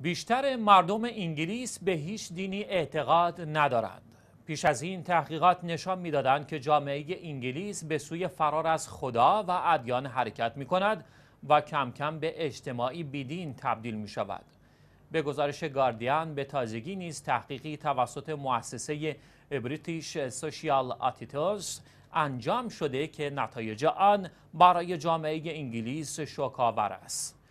بیشتر مردم انگلیس به هیچ دینی اعتقاد ندارند. پیش از این تحقیقات نشان میدادند که جامعه انگلیس به سوی فرار از خدا و ادیان حرکت می کند و کم کم به اجتماعی بیدین تبدیل می شود. به گزارش گاردین به تازگی نیز تحقیقی توسط مؤسسه بریتیش سوشیال آتیتوز انجام شده که نتایج آن برای جامعه انگلیس شوکاور است.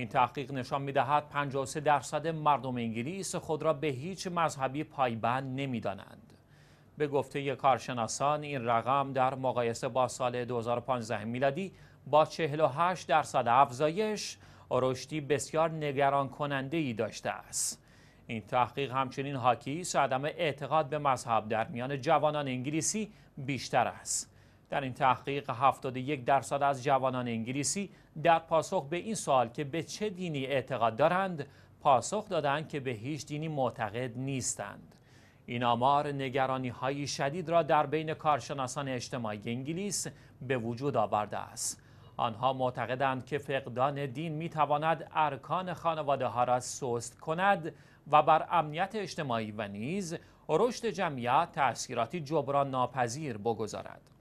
این تحقیق نشان می دهد 53 درصد مردم انگلیس خود را به هیچ مذهبی پایبند نمی به گفته کارشناسان این رقم در مقایسه با سال 2015 میلادی با 48 درصد افزایش رشدی بسیار نگران کننده ای داشته است. این تحقیق همچنین حاکی است عدم اعتقاد به مذهب در میان جوانان انگلیسی بیشتر است. در این تحقیق 71 درصد از جوانان انگلیسی در پاسخ به این سوال که به چه دینی اعتقاد دارند پاسخ دادند که به هیچ دینی معتقد نیستند این آمار نگرانی های شدید را در بین کارشناسان اجتماعی انگلیس به وجود آورده است آنها معتقدند که فقدان دین می تواند ارکان خانواده ها را سست کند و بر امنیت اجتماعی و نیز رشد جمعیت تأثیراتی جبران ناپذیر بگذارد